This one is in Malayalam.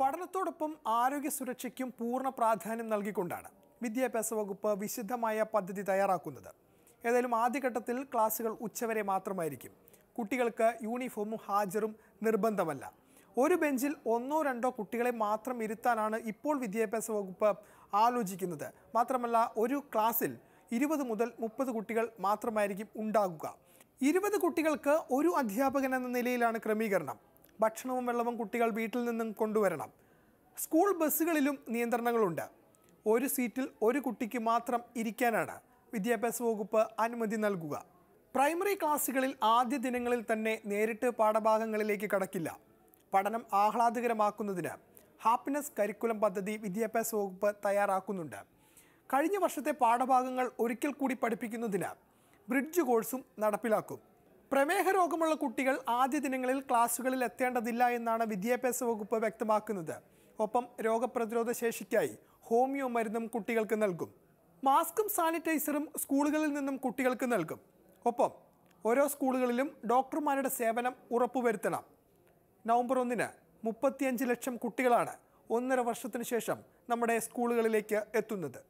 പഠനത്തോടൊപ്പം ആരോഗ്യ സുരക്ഷയ്ക്കും പൂർണ്ണ പ്രാധാന്യം നൽകിക്കൊണ്ടാണ് വിദ്യാഭ്യാസ വകുപ്പ് വിശുദ്ധമായ പദ്ധതി തയ്യാറാക്കുന്നത് ഏതായാലും ആദ്യഘട്ടത്തിൽ ക്ലാസുകൾ ഉച്ചവരെ മാത്രമായിരിക്കും കുട്ടികൾക്ക് യൂണിഫോമും ഹാജറും നിർബന്ധമല്ല ഒരു ബെഞ്ചിൽ ഒന്നോ രണ്ടോ കുട്ടികളെ മാത്രം ഇരുത്താനാണ് ഇപ്പോൾ വിദ്യാഭ്യാസ വകുപ്പ് ആലോചിക്കുന്നത് മാത്രമല്ല ഒരു ക്ലാസ്സിൽ ഇരുപത് മുതൽ മുപ്പത് കുട്ടികൾ മാത്രമായിരിക്കും ഉണ്ടാകുക ഇരുപത് കുട്ടികൾക്ക് ഒരു അധ്യാപകൻ എന്ന നിലയിലാണ് ക്രമീകരണം ഭക്ഷണവും വെള്ളവും കുട്ടികൾ വീട്ടിൽ നിന്നും കൊണ്ടുവരണം സ്കൂൾ ബസ്സുകളിലും നിയന്ത്രണങ്ങളുണ്ട് ഒരു സീറ്റിൽ ഒരു കുട്ടിക്ക് മാത്രം ഇരിക്കാനാണ് വിദ്യാഭ്യാസ വകുപ്പ് അനുമതി നൽകുക പ്രൈമറി ക്ലാസ്സുകളിൽ ആദ്യ ദിനങ്ങളിൽ തന്നെ നേരിട്ട് പാഠഭാഗങ്ങളിലേക്ക് കടക്കില്ല പഠനം ആഹ്ലാദകരമാക്കുന്നതിന് ഹാപ്പിനെസ് കരിക്കുലം പദ്ധതി വിദ്യാഭ്യാസ വകുപ്പ് തയ്യാറാക്കുന്നുണ്ട് കഴിഞ്ഞ വർഷത്തെ പാഠഭാഗങ്ങൾ ഒരിക്കൽ കൂടി പഠിപ്പിക്കുന്നതിന് ബ്രിഡ്ജ് കോഴ്സും നടപ്പിലാക്കും പ്രമേഹ രോഗമുള്ള കുട്ടികൾ ആദ്യ ദിനങ്ങളിൽ ക്ലാസ്സുകളിൽ എത്തേണ്ടതില്ല എന്നാണ് വിദ്യാഭ്യാസ വകുപ്പ് വ്യക്തമാക്കുന്നത് ഒപ്പം രോഗപ്രതിരോധ ശേഷിക്കായി ഹോമിയോ മരുന്നും കുട്ടികൾക്ക് നൽകും മാസ്കും സാനിറ്റൈസറും സ്കൂളുകളിൽ നിന്നും കുട്ടികൾക്ക് നൽകും ഒപ്പം ഓരോ സ്കൂളുകളിലും ഡോക്ടർമാരുടെ സേവനം ഉറപ്പുവരുത്തണം നവംബർ ഒന്നിന് മുപ്പത്തിയഞ്ച് ലക്ഷം കുട്ടികളാണ് ഒന്നര വർഷത്തിനു ശേഷം നമ്മുടെ സ്കൂളുകളിലേക്ക് എത്തുന്നത്